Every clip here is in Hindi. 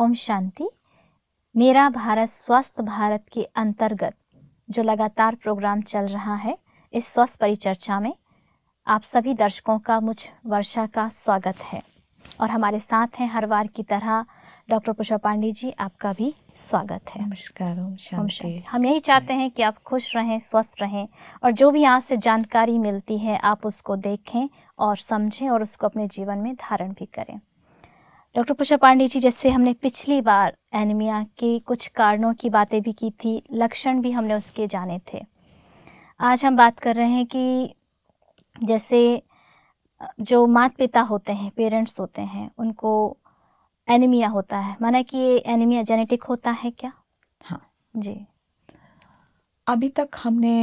ओम शांति मेरा भारत स्वस्थ भारत के अंतर्गत जो लगातार प्रोग्राम चल रहा है इस स्वस्थ परिचर्चा में आप सभी दर्शकों का मुझ वर्षा का स्वागत है और हमारे साथ हैं हर बार की तरह डॉक्टर पुष्पा पांडे जी आपका भी स्वागत है नमस्कार ओम शांति हम यही चाहते हैं कि आप खुश रहें स्वस्थ रहें और जो भी यहाँ से जानकारी मिलती है आप उसको देखें और समझें और उसको अपने जीवन में धारण भी करें डॉक्टर पूषा पांडे जी जैसे हमने पिछली बार एनीमिया के कुछ कारणों की बातें भी की थी लक्षण भी हमने उसके जाने थे आज हम बात कर रहे हैं कि जैसे जो मात पिता होते हैं पेरेंट्स होते हैं उनको एनीमिया होता है माना कि ये एनीमिया जेनेटिक होता है क्या हाँ जी अभी तक हमने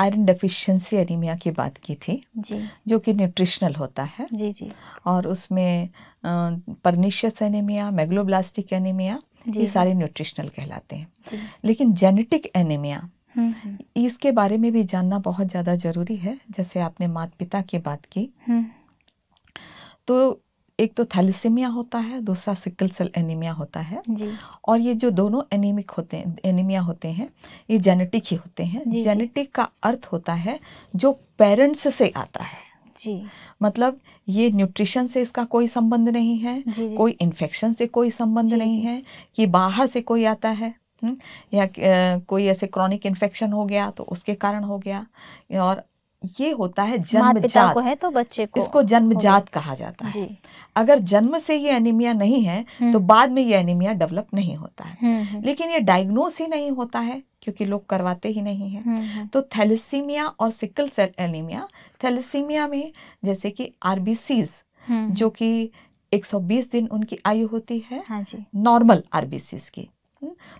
आयरन डेफिशिएंसी एनीमिया की बात की थी जी जो कि न्यूट्रिशनल होता है जी जी और उसमें परनिशियस एनीमिया मैग्लोब्लास्टिक एनीमिया ये सारे न्यूट्रिशनल कहलाते हैं लेकिन जेनेटिक एनीमिया हम्म, हम्म। इसके बारे में भी जानना बहुत ज़्यादा ज़रूरी है जैसे आपने माता पिता की बात की हम्म। तो एक तो थैलीसीमिया होता है दूसरा सिकल सेल एनीमिया होता है जी। और ये जो दोनों एनीमिक होते हैं एनीमिया होते हैं ये जेनेटिक ही होते हैं जेनेटिक का अर्थ होता है जो पेरेंट्स से आता है जी मतलब ये न्यूट्रिशन से इसका कोई संबंध नहीं है जी, जी। कोई इन्फेक्शन से कोई संबंध नहीं है कि बाहर से कोई आता है हम्म, या कोई ऐसे क्रॉनिक इन्फेक्शन हो गया तो उसके कारण हो गया और ये होता है जन्मजात को है तो बच्चे को इसको जन्मजात कहा जाता है अगर जन्म से ये एनीमिया नहीं है हम्म। तो बाद में ये एनीमिया डेवलप नहीं होता है हम्म, हम्म। लेकिन ये डायग्नोस ही नहीं होता है क्योंकि लोग करवाते ही नहीं है तो थैलेसीमिया और सिकल सेल एनीमिया थैलेसीमिया में जैसे कि आरबीसीज जो कि 120 दिन उनकी आयु होती है नॉर्मल हाँ आरबीसीज की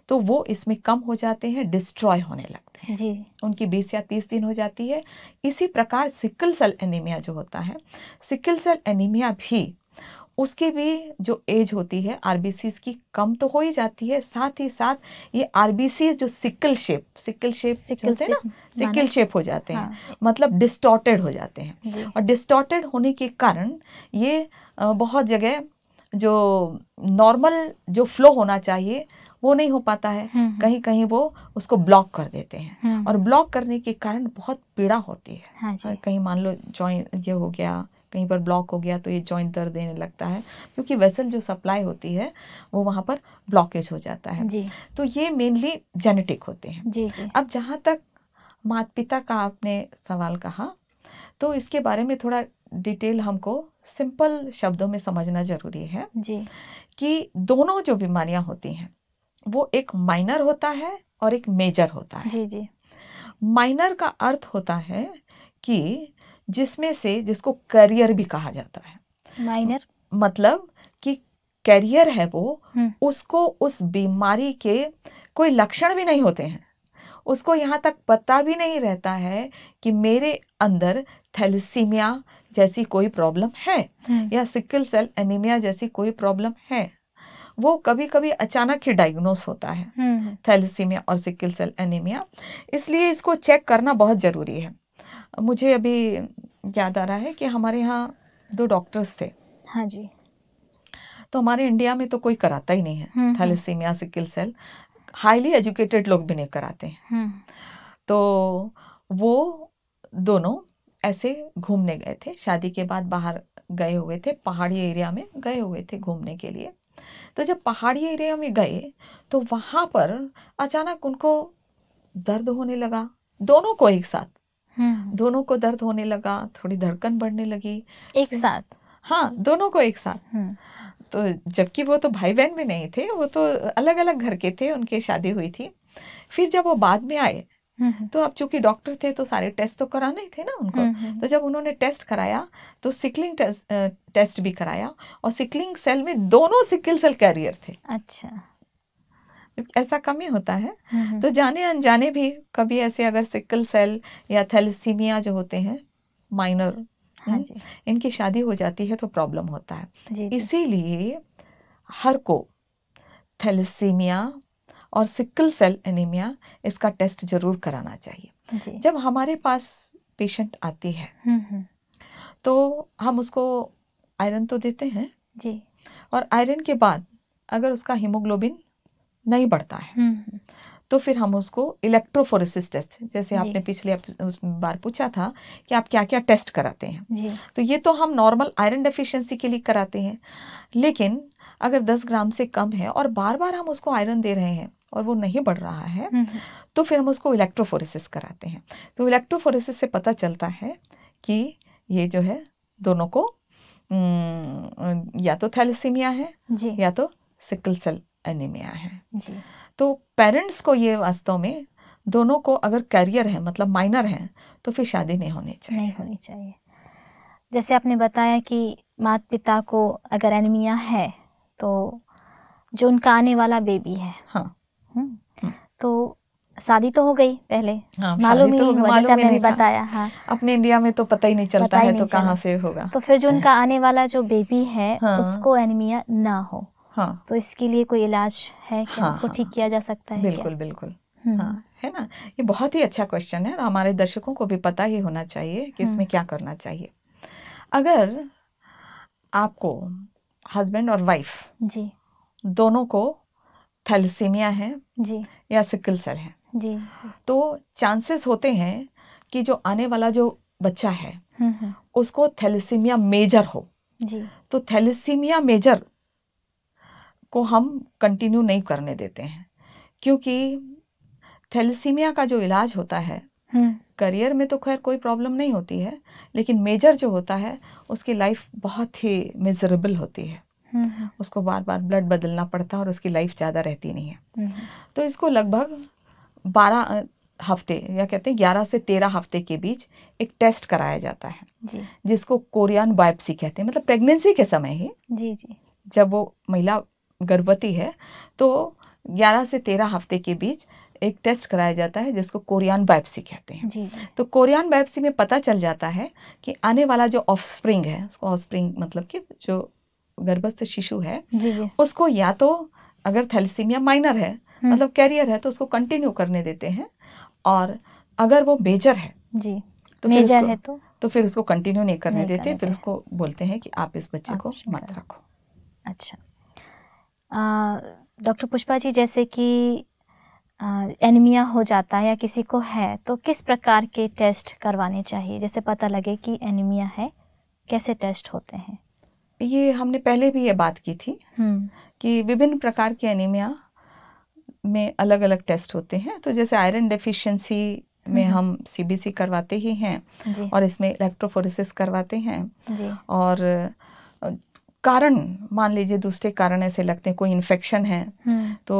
तो वो इसमें कम हो जाते हैं डिस्ट्रॉय होने लगते हैं जी उनकी बीस या तीस दिन हो जाती है इसी प्रकार सिकल सेल एनीमिया जो होता है सिकल सेल एनीमिया भी उसकी भी जो एज होती है आर की कम तो हो ही जाती है साथ ही साथ ये आर जो sickle shape sickle shape sickle से ना सिकल शेप हो जाते हाँ। हैं मतलब डिस्टॉर्टेड हो जाते हैं हाँ। मतलब और डिस्टॉर्टेड होने के कारण ये बहुत जगह जो नॉर्मल जो फ्लो होना चाहिए वो नहीं हो पाता है हम्म, हम्म। कहीं कहीं वो उसको ब्लॉक कर देते हैं हम्म। और ब्लॉक करने के कारण बहुत पीड़ा होती है हाँ कहीं मान लो जॉइंट ये हो गया कहीं पर ब्लॉक हो गया तो ये जॉइंट दर्द देने लगता है क्योंकि वेसल जो सप्लाई होती है वो वहाँ पर ब्लॉकेज हो जाता है जी। तो ये मेनली जेनेटिक होते हैं जी जी। अब जहाँ तक माता पिता का आपने सवाल कहा तो इसके बारे में थोड़ा डिटेल हमको सिंपल शब्दों में समझना जरूरी है जी कि दोनों जो बीमारियां होती हैं वो एक माइनर होता है और एक मेजर होता है जी जी माइनर का अर्थ होता है कि जिसमें से जिसको करियर भी कहा जाता है माइनर मतलब कि करियर है वो हम्म। उसको उस बीमारी के कोई लक्षण भी नहीं होते हैं उसको यहाँ तक पता भी नहीं रहता है कि मेरे अंदर थैलीसीमिया जैसी कोई प्रॉब्लम है हम्म। या सिकल सेल एनीमिया जैसी कोई प्रॉब्लम है वो कभी कभी अचानक ही डायग्नोस होता है थैलीसीमिया हम्म, हम्म। और सिक्किल सेल एनीमिया इसलिए इसको चेक करना बहुत ज़रूरी है मुझे अभी याद आ रहा है कि हमारे यहाँ दो डॉक्टर्स थे हाँ जी तो हमारे इंडिया में तो कोई कराता ही नहीं है thalassaemia sickle cell highly educated लोग भी नहीं कराते हैं हम्म। तो वो दोनों ऐसे घूमने गए थे शादी के बाद बाहर गए हुए थे पहाड़ी एरिया में गए हुए थे घूमने के लिए तो जब पहाड़ी एरिया में गए तो वहाँ पर अचानक उनको दर्द होने लगा दोनों को एक साथ हम्म, हम्म। दोनों को दर्द होने लगा थोड़ी धड़कन बढ़ने लगी एक साथ हाँ दोनों को एक साथ हम्म। तो जबकि वो तो भाई बहन में नहीं थे वो तो अलग अलग घर के थे उनकी शादी हुई थी फिर जब वो बाद में आए तो अब चूंकि डॉक्टर थे तो सारे टेस्ट तो कराने ही थे ना उनको तो जब उन्होंने टेस्ट कराया तो सिकलिंग टेस्ट टेस्ट भी कराया और सिकलिंग सेल में दोनों सिकल सेल कैरियर थे अच्छा ऐसा कम ही होता है तो जाने अनजाने भी कभी ऐसे अगर सिकल सेल या थैलेसीमिया जो होते हैं माइनर हाँ हम्म, जी इनकी शादी हो जाती है तो प्रॉब्लम होता है इसीलिए हर को थैलेसीमिया और सिकल सेल एनीमिया इसका टेस्ट जरूर कराना चाहिए जब हमारे पास पेशेंट आती है हम्म, हम्म। तो हम उसको आयरन तो देते हैं जी और आयरन के बाद अगर उसका हीमोग्लोबिन नहीं बढ़ता है हम्म, तो फिर हम उसको इलेक्ट्रोफोरेसिस टेस्ट जैसे आपने पिछले उस बार पूछा था कि आप क्या क्या टेस्ट कराते हैं तो ये तो हम नॉर्मल आयरन डेफिशिएंसी के लिए कराते हैं लेकिन अगर 10 ग्राम से कम है और बार बार हम उसको आयरन दे रहे हैं और वो नहीं बढ़ रहा है हम्म, हम्म। तो फिर हम उसको इलेक्ट्रोफोरेसिस कराते हैं तो इलेक्ट्रोफोरेसिस से पता चलता है कि ये जो है दोनों को या तो थैलेसीमिया है या तो सिकल सेल एनीमिया है जी। तो पेरेंट्स को ये वास्तव में दोनों को अगर कैरियर है मतलब माइनर है तो फिर शादी नहीं होनी चाहिए नहीं होनी चाहिए जैसे आपने बताया कि माता पिता को अगर एनीमिया है तो जो उनका आने वाला बेबी है हाँ। हम्म। हाँ। तो शादी तो हो गई पहले हाँ, तो मालूम ही तो मालूम मैंने बताया हाँ अपने इंडिया में तो पता ही नहीं चलता है तो कहाँ से होगा तो फिर जो हाँ। उनका आने वाला जो बेबी है हाँ, उसको एनीमिया ना हो हाँ तो इसके लिए कोई इलाज है कि हाँ, उसको ठीक किया जा सकता है बिल्कुल बिल्कुल हम्म। हाँ है ना ये बहुत ही अच्छा क्वेश्चन है और हमारे दर्शकों को भी पता ही होना चाहिए कि इसमें हम्म। क्या करना चाहिए अगर आपको हस्बैंड और वाइफ जी दोनों को थैलेसीमिया है जी या सिकल सर है जी तो चांसेस होते हैं कि जो आने वाला जो बच्चा है हम्म, हम्म. उसको थैलेसीमिया मेजर हो जी तो थैलेसीमिया मेजर को हम कंटिन्यू नहीं करने देते हैं क्योंकि थैलेसीमिया का जो इलाज होता है हम्म। करियर में तो खैर कोई प्रॉब्लम नहीं होती है लेकिन मेजर जो होता है उसकी लाइफ बहुत ही मिजरेबल होती है हम्म, हम्म। उसको बार बार ब्लड बदलना पड़ता है और उसकी लाइफ ज़्यादा रहती नहीं है तो इसको लगभग बारह हफ्ते या कहते हैं ग्यारह से तेरह हफ्ते के बीच एक टेस्ट कराया जाता है जी। जिसको कोरियन बायोप्सी कहते हैं मतलब प्रेगनेंसी के समय ही जी जी जब वो महिला गर्भवती है तो ग्यारह से तेरह हफ्ते के बीच एक टेस्ट कराया जाता है जिसको कोरियान बायोप्सी कहते हैं तो कोरियान बायोप्सी में पता चल जाता है कि आने वाला जो ऑफस्प्रिंग है उसको ऑफस्प्रिंग मतलब कि जो गर्भस्थ शिशु है उसको या तो अगर थैलीसीमिया माइनर है हम्म। मतलब कैरियर है तो उसको कंटिन्यू करने देते हैं और अगर वो मेजर है जी तो मेजर है तो तो फिर उसको कंटिन्यू नहीं करने नहीं देते फिर उसको बोलते हैं कि आप इस बच्चे को मत रखो अच्छा डॉक्टर पुष्पा जी जैसे कि एनीमिया हो जाता है या किसी को है तो किस प्रकार के टेस्ट करवाने चाहिए जैसे पता लगे कि एनीमिया है कैसे टेस्ट होते हैं ये हमने पहले भी ये बात की थी हम्म। कि विभिन्न प्रकार के एनीमिया में अलग अलग टेस्ट होते हैं तो जैसे आयरन डेफिशिएंसी में हम्म। हम सीबीसी करवाते ही हैं और इसमें इलेक्ट्रोफोरेसिस करवाते हैं और कारण मान लीजिए दूसरे कारण ऐसे लगते हैं कोई इन्फेक्शन है हम्म। तो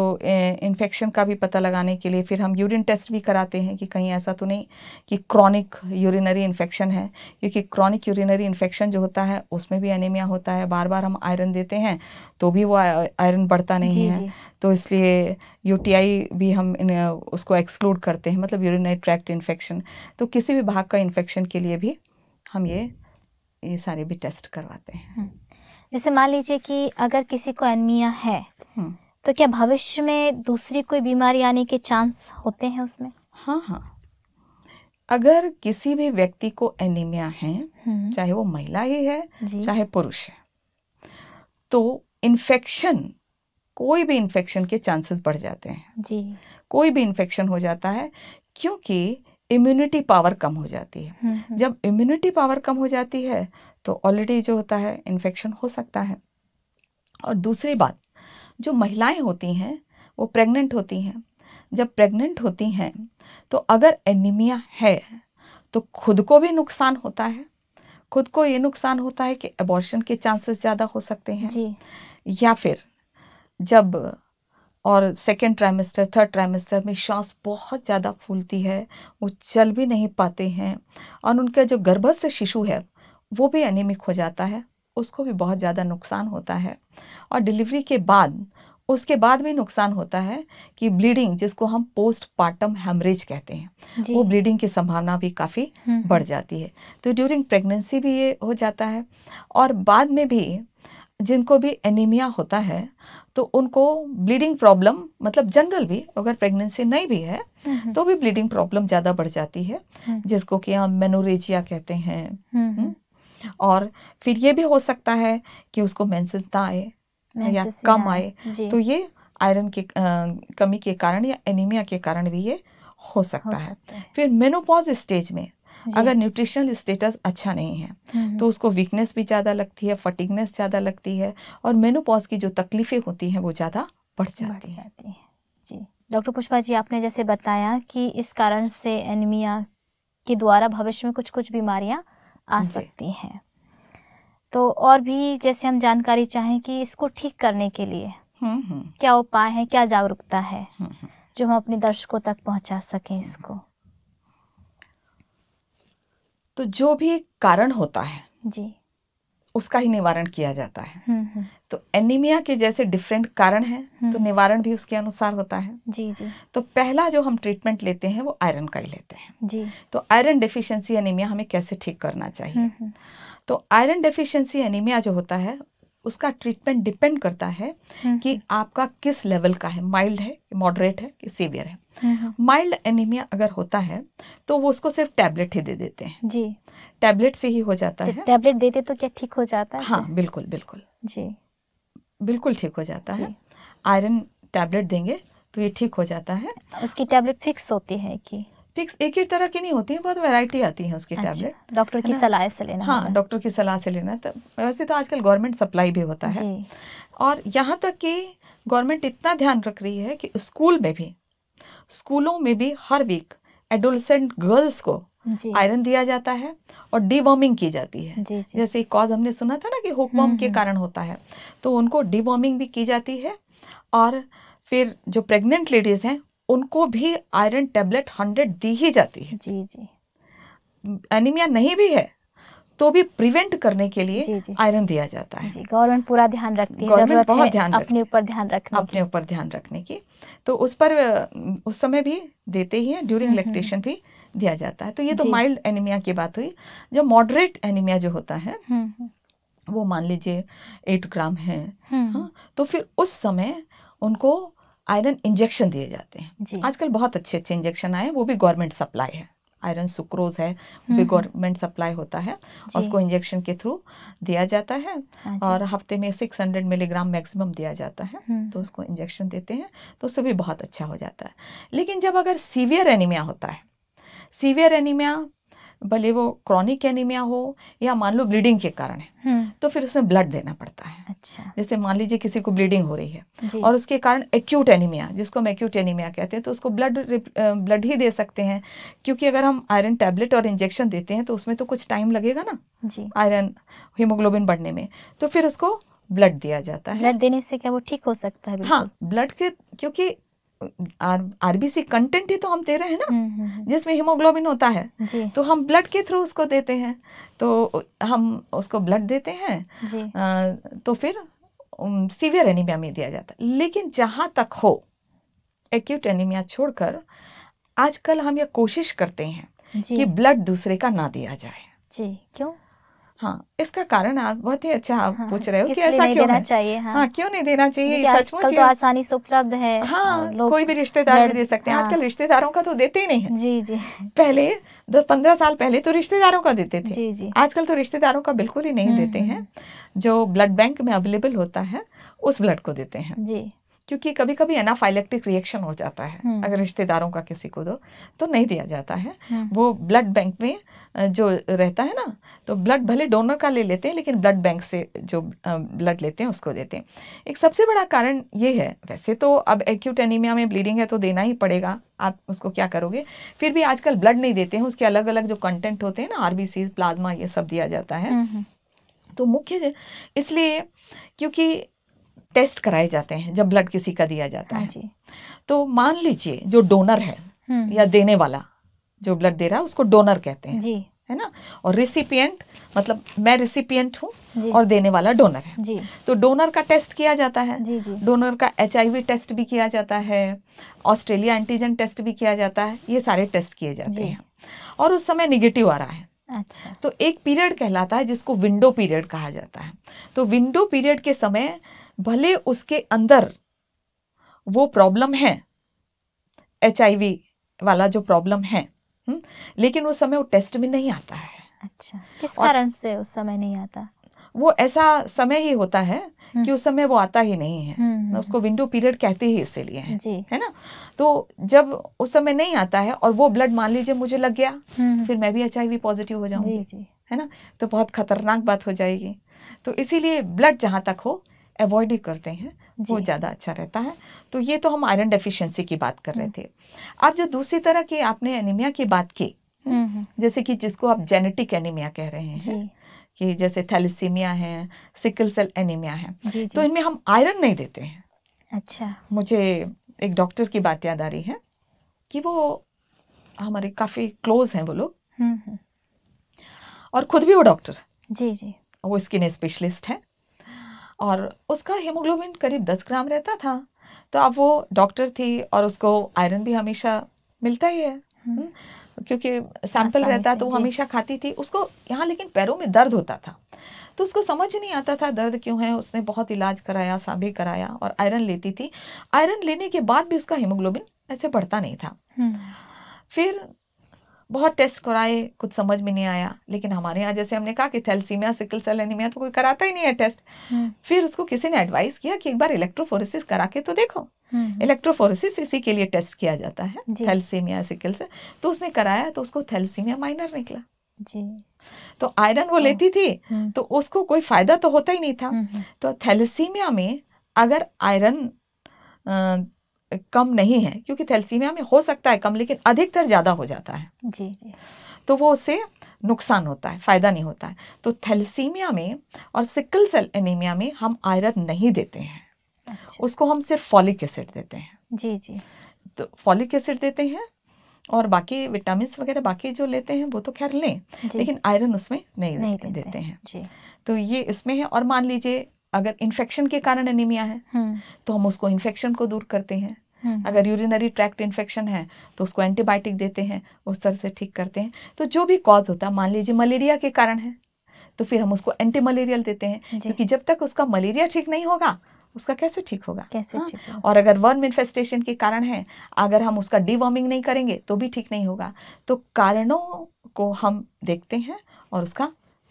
इन्फेक्शन का भी पता लगाने के लिए फिर हम यूरिन टेस्ट भी कराते हैं कि कहीं ऐसा तो नहीं कि क्रॉनिक यूरिनरी इन्फेक्शन है क्योंकि क्रॉनिक यूरिनरी इन्फेक्शन जो होता है उसमें भी एनीमिया होता है बार बार हम आयरन देते हैं तो भी वो आयरन बढ़ता नहीं जी, है जी. तो इसलिए यूटीआई भी हम इन, उसको एक्सक्लूड करते हैं मतलब यूरिनरी ट्रैक्ट इन्फेक्शन तो किसी भी भाग का इन्फेक्शन के लिए भी हम ये ये सारे भी टेस्ट करवाते हैं हम्म। जैसे मान लीजिए कि अगर किसी को एनमिया है हम्म। तो क्या भविष्य में दूसरी कोई बीमारी आने के चांस होते हैं उसमें हाँ हाँ अगर किसी भी व्यक्ति को एनीमिया है हम्म। चाहे वो महिला ही है चाहे पुरुष है तो इन्फेक्शन कोई भी इन्फेक्शन के चांसेस बढ़ जाते हैं जी कोई भी इन्फेक्शन हो जाता है क्योंकि इम्यूनिटी पावर कम हो जाती है हम्म, जब इम्यूनिटी पावर कम हो जाती है तो ऑलरेडी जो होता है इन्फेक्शन हो सकता है और दूसरी बात जो महिलाएं होती हैं वो प्रेग्नेंट होती हैं जब प्रेग्नेंट होती हैं तो अगर एनीमिया है तो खुद को भी नुकसान होता है खुद को ये नुकसान होता है कि एबॉर्शन के चांसेस ज़्यादा हो सकते हैं जी या फिर जब और सेकेंड ट्राइमेस्टर थर्ड ट्राइमेस्टर में श्वास बहुत ज़्यादा फूलती है वो चल भी नहीं पाते हैं और उनका जो गर्भस्थ शिशु है वो भी एनीमिक हो जाता है उसको भी बहुत ज़्यादा नुकसान होता है और डिलीवरी के बाद उसके बाद भी नुकसान होता है कि ब्लीडिंग जिसको हम पोस्ट पार्टम हेमरेज कहते हैं वो ब्लीडिंग की संभावना भी काफ़ी हम्म, हम्म। बढ़ जाती है तो ड्यूरिंग प्रेगनेंसी भी ये हो जाता है और बाद में भी जिनको भी एनीमिया होता है तो उनको ब्लीडिंग प्रॉब्लम मतलब जनरल भी अगर प्रेगनेंसी नहीं भी है हम्म, तो भी ब्लीडिंग प्रॉब्लम ज़्यादा बढ़ जाती है जिसको कि हम मेनोरेजिया कहते हैं और फिर ये भी हो सकता है कि उसको मेंसेस ना आए या कम आए तो ये आयरन के कमी के कारण या एनीमिया के कारण भी ये हो सकता, है।, फिर मेनोपॉज स्टेज में अगर न्यूट्रिशनल स्टेटस अच्छा नहीं है तो उसको वीकनेस भी ज़्यादा लगती है फटिगनेस ज़्यादा लगती है और मेनोपॉज की जो तकलीफें होती हैं वो ज़्यादा बढ़ जाती, बढ़ जाती है जी डॉक्टर पुष्पा जी आपने जैसे बताया कि इस कारण से एनीमिया के द्वारा भविष्य में कुछ कुछ बीमारियां आ सकती हैं तो और भी जैसे हम जानकारी चाहें कि इसको ठीक करने के लिए हम्म, हम्म। क्या उपाय है क्या जागरूकता है हम्म, जो हम अपने दर्शकों तक पहुंचा सकें इसको तो जो भी कारण होता है जी उसका ही निवारण किया जाता है हम्म, हम्म। तो एनीमिया के जैसे डिफरेंट कारण हैं तो हम्म। निवारण भी उसके अनुसार होता है जी जी तो पहला जो हम ट्रीटमेंट लेते हैं वो आयरन का ही लेते हैं जी तो आयरन डिफिशियंसी एनीमिया हमें कैसे ठीक करना चाहिए तो आयरन डिफिशियंसी एनीमिया जो होता है उसका ट्रीटमेंट डिपेंड करता है कि आपका किस लेवल का है माइल्ड है मॉडरेट है कि सीवियर है हाँ, हाँ। माइल्ड एनीमिया अगर होता है तो वो उसको सिर्फ टैबलेट ही दे देते हैं जी टैबलेट से ही हो जाता तो है टैबलेट देते तो क्या ठीक हो जाता है हाँ बिल्कुल बिल्कुल जी बिल्कुल ठीक हो जाता है आयरन टैबलेट देंगे तो ये ठीक हो जाता है उसकी टैबलेट फिक्स होती है कि फिक्स एक ही तरह की नहीं होती है बहुत वैरायटी आती अच्छा, है उसकी टैबलेट हाँ, डॉक्टर की सलाह से लेना हाँ डॉक्टर की सलाह से लेना तो वैसे तो आजकल गवर्नमेंट सप्लाई भी होता है और यहाँ तक कि गवर्नमेंट इतना ध्यान रख रही है कि स्कूल में भी स्कूलों में भी हर वीक एडोलसेंट गर्ल्स को आयरन दिया जाता है और डिवॉर्मिंग की जाती है जी, जी. जैसे कॉज हमने सुना था ना कि हुकवॉर्म के हम्म। कारण होता है तो उनको डिवॉर्मिंग भी की जाती है और फिर जो प्रेग्नेंट लेडीज हैं उनको भी आयरन टेबलेट हंड्रेड दी ही जाती है जी जी एनीमिया नहीं भी है तो भी प्रिवेंट करने के लिए आयरन दिया जाता है गवर्नमेंट पूरा ध्यान रखती है गवर्नमेंट बहुत ध्यान अपने ऊपर ध्यान रखने अपने ऊपर ध्यान रखने की तो उस पर उस समय भी देते ही है ड्यूरिंग लैक्टेशन भी दिया जाता है तो ये तो माइल्ड एनीमिया की बात हुई जो मॉडरेट एनीमिया जो होता है हम्म, हम्म। वो मान लीजिए एट ग्राम है हम्म, हाँ, तो फिर उस समय उनको आयरन इंजेक्शन दिए जाते हैं आजकल बहुत अच्छे अच्छे इंजेक्शन आए वो भी गवर्नमेंट सप्लाई है आयरन सुक्रोज है भी गवर्नमेंट सप्लाई होता है उसको इंजेक्शन के थ्रू दिया जाता है हाँ और हफ्ते में 600 मिलीग्राम मैक्सिमम दिया जाता है हम्म। तो उसको इंजेक्शन देते हैं तो उससे भी बहुत अच्छा हो जाता है लेकिन जब अगर सीवियर एनीमिया होता है सीवियर एनीमिया भले वो क्रॉनिक एनीमिया हो या मान लो ब्लीडिंग के कारण है हम्म। तो फिर उसमें ब्लड देना पड़ता है अच्छा जैसे मान लीजिए किसी को ब्लीडिंग हो रही है और उसके कारण एक्यूट एनीमिया जिसको हम एक्यूट एनीमिया कहते हैं तो उसको ब्लड ब्लड ही दे सकते हैं क्योंकि अगर हम आयरन टैबलेट और इंजेक्शन देते हैं तो उसमें तो कुछ टाइम लगेगा ना जी आयरन हीमोग्लोबिन बढ़ने में तो फिर उसको ब्लड दिया जाता है ब्लड देने से क्या वो ठीक हो सकता है हाँ ब्लड के क्योंकि आरबीसी कंटेंट ही तो हम दे रहे हैं ना हम्म, हम्म, हम्म। जिसमें हीमोग्लोबिन होता है तो हम ब्लड के थ्रू उसको देते हैं तो हम उसको ब्लड देते हैं तो फिर सीवियर एनीमिया में दिया जाता है लेकिन जहाँ तक हो एक्यूट एनीमिया छोड़कर आजकल हम यह कोशिश करते हैं कि ब्लड दूसरे का ना दिया जाए जी क्यों हाँ इसका कारण आप बहुत ही अच्छा आप हाँ, पूछ रहे हो कि ऐसा क्यों देना चाहिए हाँ, हाँ क्यों नहीं देना चाहिए सचमुच तो आसानी से उपलब्ध है हाँ, हाँ लोग कोई भी रिश्तेदार भी दे सकते हैं हाँ, आजकल रिश्तेदारों का तो देते ही नहीं है जी जी पहले दस पंद्रह साल पहले तो रिश्तेदारों का देते थे जी जी आजकल तो रिश्तेदारों का बिल्कुल ही नहीं हम्म, देते हैं हम्म। जो ब्लड बैंक में अवेलेबल होता है उस ब्लड को देते हैं जी क्योंकि कभी कभी एनाफाइलेक्टिक रिएक्शन हो जाता है हम्म। अगर रिश्तेदारों का किसी को दो तो नहीं दिया जाता है हम्म। वो ब्लड बैंक में जो रहता है ना तो ब्लड भले डोनर का ले लेते हैं लेकिन ब्लड बैंक से जो ब्लड लेते हैं उसको देते हैं एक सबसे बड़ा कारण ये है वैसे तो अब एक्यूट एनीमिया में ब्लीडिंग है तो देना ही पड़ेगा आप उसको क्या करोगे फिर भी आजकल ब्लड नहीं देते हैं उसके अलग अलग जो कंटेंट होते हैं ना आरबीसी प्लाज्मा ये सब दिया जाता है हम्म, तो मुख्य इसलिए क्योंकि टेस्ट कराए जाते हैं जब ब्लड किसी का दिया जाता हाँ है तो मान लीजिए जो डोनर है हम्म। या देने वाला जो ब्लड दे रहा है उसको डोनर कहते हैं जी है ना और रिसिपियंट मतलब मैं रिसिपियंट हूँ और देने वाला डोनर है जी तो डोनर का टेस्ट किया जाता है जी जी डोनर का एच टेस्ट भी किया जाता है ऑस्ट्रेलिया एंटीजन टेस्ट भी किया जाता है ये सारे टेस्ट किए जाते हैं और उस समय निगेटिव आ रहा है अच्छा तो एक पीरियड कहलाता है जिसको विंडो पीरियड कहा जाता है तो विंडो पीरियड के समय भले उसके अंदर वो प्रॉब्लम है एच वाला जो प्रॉब्लम है हुँ? हम्म, लेकिन उस समय वो टेस्ट में नहीं आता है अच्छा किस कारण से उस समय नहीं आता वो ऐसा समय ही होता है हम्म। कि उस समय वो आता ही नहीं है हम्म, उसको विंडो पीरियड कहते ही इसीलिए है है ना तो जब उस समय नहीं आता है और वो ब्लड मान लीजिए मुझे लग गया फिर मैं भी एच पॉजिटिव हो जाऊंगी है ना तो बहुत खतरनाक बात हो जाएगी तो इसीलिए ब्लड जहां तक हो अवॉइड ही करते हैं वो ज़्यादा अच्छा रहता है तो ये तो हम आयरन डेफिशिएंसी की बात कर रहे हम्म। थे अब जो दूसरी तरह की आपने एनीमिया की बात की हम्म, हम्म, जैसे कि जिसको आप जेनेटिक एनीमिया कह रहे हैं कि जैसे थैलिसीमिया है सिकल सेल एनीमिया है जी, तो जी. तो इनमें हम आयरन नहीं देते हैं अच्छा मुझे एक डॉक्टर की बात याद आ रही है कि वो हमारे काफ़ी क्लोज हैं वो लोग और खुद भी वो डॉक्टर जी जी वो स्किन स्पेशलिस्ट है और उसका हीमोग्लोबिन करीब दस ग्राम रहता था तो अब वो डॉक्टर थी और उसको आयरन भी हमेशा मिलता ही है हम्म। हम्म। क्योंकि सैंपल रहता तो वो हमेशा खाती थी उसको यहाँ लेकिन पैरों में दर्द होता था तो उसको समझ नहीं आता था दर्द क्यों है उसने बहुत इलाज कराया साबे कराया और आयरन लेती थी आयरन लेने के बाद भी उसका हीमोग्लोबिन ऐसे बढ़ता नहीं था हम्म। फिर बहुत टेस्ट कराए कुछ समझ में नहीं आया लेकिन हमारे यहाँ जैसे हमने कहा कि थैलसीमिया सिकल सेल एनीमिया तो कोई कराता ही नहीं है टेस्ट हम्म। फिर उसको किसी ने एडवाइस किया कि एक बार इलेक्ट्रोफोरेसिस करा के तो देखो इलेक्ट्रोफोरेसिस हम्म, हम्म। इसी के लिए टेस्ट किया जाता है थैलसीमिया सिकल सेल तो उसने कराया तो उसको थैलसीमिया माइनर निकला जी तो आयरन वो लेती थी तो उसको कोई फायदा तो होता ही नहीं था तो थैलसीमिया में अगर आयरन कम नहीं है क्योंकि थैलसीमिया में हो सकता है कम लेकिन अधिकतर ज़्यादा हो जाता है जी जी तो वो उससे नुकसान होता है फ़ायदा नहीं होता है तो थैलसीमिया में और सिकल सेल एनीमिया में हम आयरन नहीं देते हैं अच्छा। उसको हम सिर्फ फॉलिक एसिड देते हैं जी जी तो फॉलिक एसिड देते हैं और बाकी विटामिन वगैरह बाकी जो लेते हैं वो तो खैर लें लेकिन आयरन उसमें नहीं, नहीं देते, देते हैं जी तो ये इसमें है और मान लीजिए अगर इन्फेक्शन के कारण एनीमिया है हम्म। तो हम उसको इन्फेक्शन को दूर करते हैं हम्म। अगर यूरिनरी ट्रैक्ट इन्फेक्शन है तो उसको एंटीबायोटिक देते हैं उस तरह से ठीक करते हैं तो जो भी कॉज होता है मान लीजिए मलेरिया के कारण है तो फिर हम उसको एंटी मलेरियल देते हैं क्योंकि जब तक उसका मलेरिया ठीक नहीं होगा उसका कैसे ठीक होगा कैसे हाँ? ठीक होगा? और अगर वर्म इन्फेस्टेशन के कारण है अगर हम उसका डिवॉर्मिंग नहीं करेंगे तो भी ठीक नहीं होगा तो कारणों को हम देखते हैं और उसका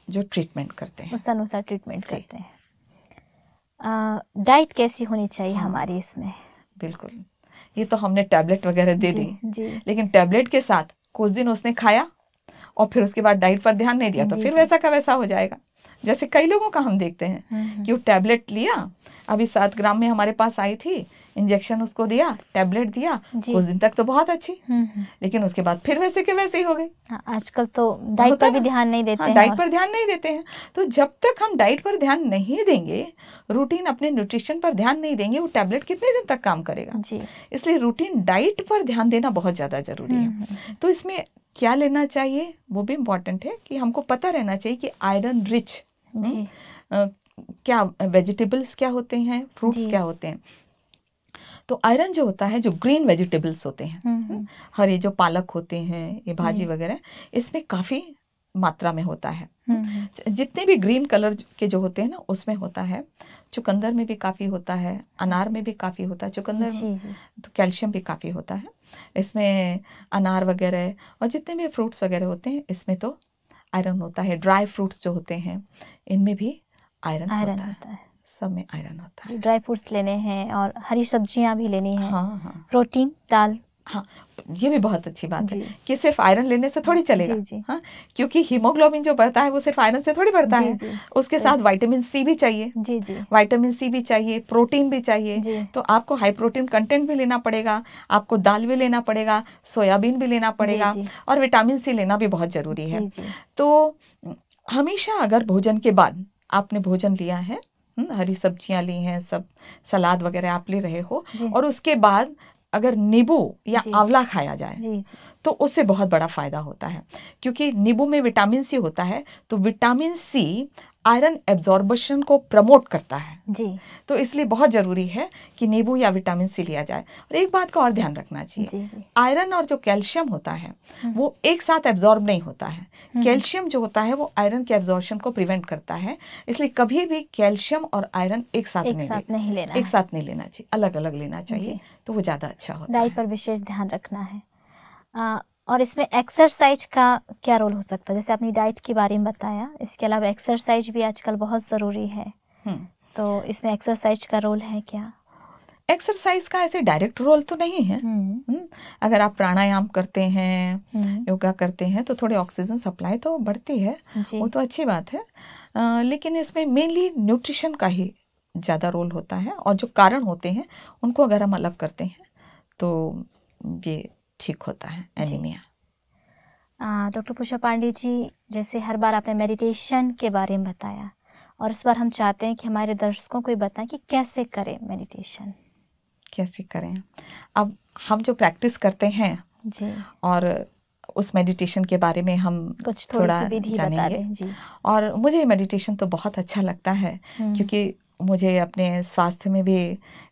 जो ट्रीटमेंट करते हैं उस अनुसार ट्रीटमेंट करते हैं डाइट कैसी होनी चाहिए हाँ, हमारी इसमें बिल्कुल ये तो हमने टैबलेट वगैरह दे दी लेकिन टैबलेट के साथ कुछ दिन उसने खाया और फिर उसके बाद डाइट पर ध्यान नहीं दिया तो फिर वैसा का वैसा हो जाएगा जैसे कई लोगों का हम देखते हैं हम्म, हम्म। कि वो टैबलेट लिया अभी सात ग्राम में हमारे पास आई थी इंजेक्शन उसको दिया टैबलेट दिया उस दिन तक तो बहुत अच्छी हम्म, लेकिन उसके बाद फिर वैसे के वैसे ही हो गए हाँ, आजकल तो डाइट पर भी ध्यान नहीं देते हाँ, डाइट पर ध्यान नहीं देते हैं तो जब तक हम डाइट पर ध्यान नहीं देंगे रूटीन अपने न्यूट्रिशन पर ध्यान नहीं देंगे वो टैबलेट कितने दिन तक काम करेगा इसलिए रूटीन डाइट पर ध्यान देना बहुत ज़्यादा जरूरी है तो इसमें क्या लेना चाहिए वो भी इम्पोर्टेंट है कि हमको पता रहना चाहिए कि आयरन रिच हम्म, क्या वेजिटेबल्स क्या होते हैं फ्रूट्स क्या होते हैं तो आयरन जो होता है जो ग्रीन वेजिटेबल्स होते हैं हम्म, हम्म, हरे जो पालक होते हैं ये भाजी वगैरह इसमें काफ़ी मात्रा में होता है जितने भी ग्रीन कलर के जो होते हैं ना उसमें होता है चुकंदर में भी काफ़ी होता है अनार में भी काफ़ी होता है चुकंदर जी, जी. तो कैल्शियम भी काफ़ी होता है इसमें अनार वगैरह और जितने भी फ्रूट्स वगैरह होते हैं इसमें तो आयरन होता है ड्राई फ्रूट्स जो होते हैं इनमें भी आयरन होता, होता है, है। सब में आयरन होता है ड्राई फ्रूट्स लेने हैं और हरी सब्जियां भी लेनी है हाँ हाँ प्रोटीन दाल हाँ ये भी बहुत अच्छी बात है कि सिर्फ आयरन लेने से थोड़ी चलेगा जी, जी. हाँ क्योंकि हीमोग्लोबिन जो बढ़ता है वो सिर्फ आयरन से थोड़ी बढ़ता जी, है उसके साथ विटामिन सी भी चाहिए जी जी विटामिन सी भी चाहिए प्रोटीन भी चाहिए तो आपको हाई प्रोटीन कंटेंट भी लेना पड़ेगा आपको दाल भी लेना पड़ेगा सोयाबीन भी लेना पड़ेगा और विटामिन सी लेना भी बहुत जरूरी है तो हमेशा अगर भोजन के बाद आपने भोजन लिया है हम्म, हरी सब्जियां ली हैं सब सलाद वगैरह आप ले रहे हो और उसके बाद अगर नींबू या आंवला खाया जाए तो उससे बहुत बड़ा फायदा होता है क्योंकि नींबू में विटामिन सी होता है तो विटामिन सी आयरन एब्जॉर्बेशन को प्रमोट करता है जी तो इसलिए बहुत ज़रूरी है कि नींबू या विटामिन सी लिया जाए और एक बात का और ध्यान रखना चाहिए आयरन और जो कैल्शियम होता है हम्म। वो एक साथ एब्जॉर्ब नहीं होता है कैल्शियम हम्म। जो होता है वो आयरन के एब्जॉर्बन को प्रिवेंट करता है इसलिए कभी भी कैल्शियम और आयरन एक साथ एक नहीं, साथ ले, नहीं लेना एक साथ नहीं लेना चाहिए अलग अलग लेना चाहिए तो वो ज़्यादा अच्छा होता है डाइट पर विशेष ध्यान रखना है और इसमें एक्सरसाइज का क्या रोल हो सकता है जैसे आपने डाइट के बारे में बताया इसके अलावा एक्सरसाइज भी आजकल बहुत ज़रूरी है हम्म। तो इसमें एक्सरसाइज का रोल है क्या एक्सरसाइज का ऐसे डायरेक्ट रोल तो नहीं है हम्म। हम्म। अगर आप प्राणायाम करते हैं योगा करते हैं तो थोड़े ऑक्सीजन सप्लाई तो बढ़ती है वो तो अच्छी बात है आ, लेकिन इसमें मेनली न्यूट्रिशन का ही ज़्यादा रोल होता है और जो कारण होते हैं उनको अगर हम अलग करते हैं तो ये ठीक होता है एनीमिया डॉक्टर पूषा पांडे जी जैसे हर बार आपने मेडिटेशन के बारे में बताया और इस बार हम चाहते हैं कि हमारे दर्शकों को बताएं कि कैसे करें मेडिटेशन कैसे करें अब हम जो प्रैक्टिस करते हैं जी और उस मेडिटेशन के बारे में हम कुछ थोड़ा जानेंगे जी। और मुझे मेडिटेशन तो बहुत अच्छा लगता है हम्म। क्योंकि मुझे अपने स्वास्थ्य में भी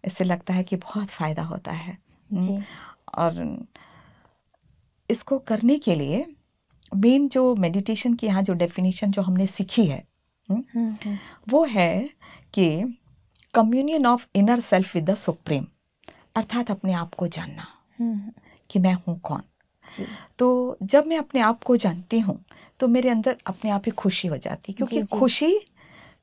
इससे लगता है कि बहुत फ़ायदा होता है जी। और इसको करने के लिए मेन जो मेडिटेशन की यहाँ जो डेफिनेशन जो हमने सीखी है हम्म, हम्म, हम्म। वो है कि communion of inner self with the supreme अर्थात अपने आप को जानना कि मैं हूँ कौन तो जब मैं अपने आप को जानती हूँ तो मेरे अंदर अपने आप ही खुशी हो जाती है क्योंकि जी, जी. खुशी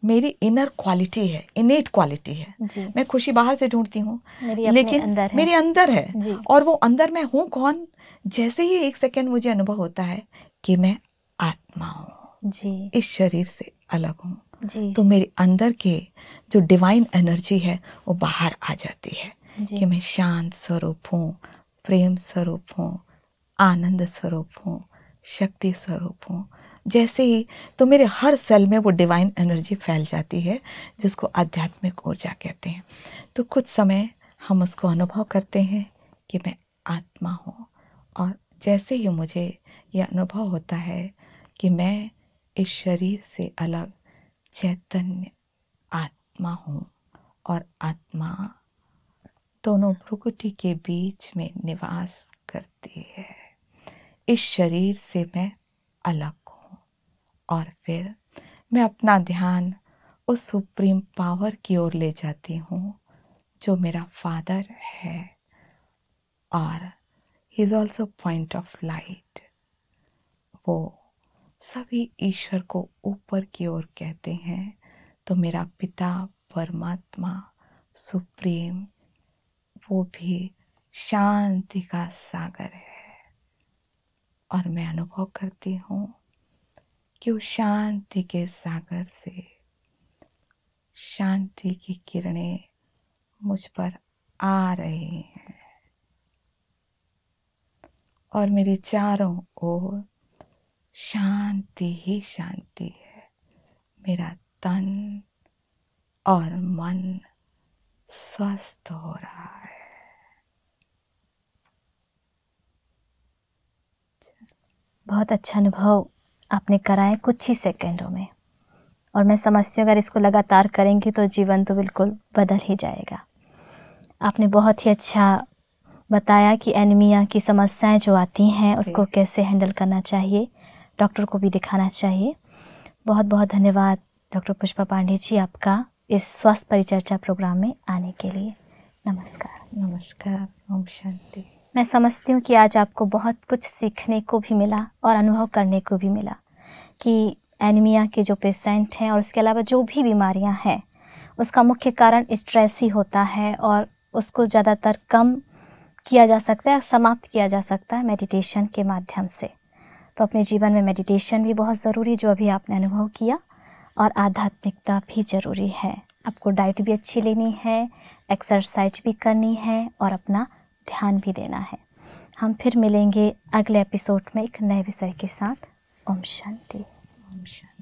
मेरी इनर क्वालिटी है इनेट क्वालिटी है मैं खुशी बाहर से ढूंढती हूँ लेकिन अंदर मेरे अंदर है और वो अंदर मैं हूँ कौन जैसे ही एक सेकेंड मुझे अनुभव होता है कि मैं आत्मा हूँ जी इस शरीर से अलग हूँ तो मेरे अंदर के जो डिवाइन एनर्जी है वो बाहर आ जाती है कि मैं शांत स्वरूप हूँ प्रेम स्वरूप हूँ आनंद स्वरूप हूँ शक्ति स्वरूप हूँ जैसे ही तो मेरे हर सेल में वो डिवाइन एनर्जी फैल जाती है जिसको आध्यात्मिक ऊर्जा कहते हैं तो कुछ समय हम उसको अनुभव करते हैं कि मैं आत्मा हूँ जैसे ही मुझे यह अनुभव होता है कि मैं इस शरीर से अलग चैतन्य आत्मा हूँ और आत्मा दोनों प्रकृति के बीच में निवास करती है इस शरीर से मैं अलग हूँ और फिर मैं अपना ध्यान उस सुप्रीम पावर की ओर ले जाती हूँ जो मेरा फादर है और is also point of light वो सभी ईश्वर को ऊपर की ओर कहते हैं तो मेरा पिता परमात्मा सुप्रीम वो भी शांति का सागर है और मैं अनुभव करती हूँ कि उस शांति के सागर से शांति की किरणें मुझ पर आ रही हैं और मेरे चारों ओर शांति ही शांति है मेरा तन और मन स्वस्थ हो रहा है बहुत अच्छा अनुभव आपने कराया कुछ ही सेकंडों में और मैं समझती हूँ अगर इसको लगातार करेंगे तो जीवन तो बिल्कुल बदल ही जाएगा आपने बहुत ही अच्छा बताया कि एनीमिया की समस्याएं जो आती हैं उसको कैसे हैंडल करना चाहिए डॉक्टर को भी दिखाना चाहिए बहुत बहुत धन्यवाद डॉक्टर पुष्पा पांडे जी आपका इस स्वास्थ्य परिचर्चा प्रोग्राम में आने के लिए नमस्कार नमस्कार ओम शांति मैं समझती हूँ कि आज आपको बहुत कुछ सीखने को भी मिला और अनुभव करने को भी मिला कि एनीमिया के जो पेशेंट हैं और उसके अलावा जो भी बीमारियाँ हैं उसका मुख्य कारण स्ट्रेस ही होता है और उसको ज़्यादातर कम किया जा सकता है समाप्त किया जा सकता है मेडिटेशन के माध्यम से तो अपने जीवन में मेडिटेशन भी बहुत ज़रूरी जो अभी आपने अनुभव किया और आध्यात्मिकता भी ज़रूरी है आपको डाइट भी अच्छी लेनी है एक्सरसाइज भी करनी है और अपना ध्यान भी देना है हम फिर मिलेंगे अगले एपिसोड में एक नए विषय के साथ ओम शांति ओम शांति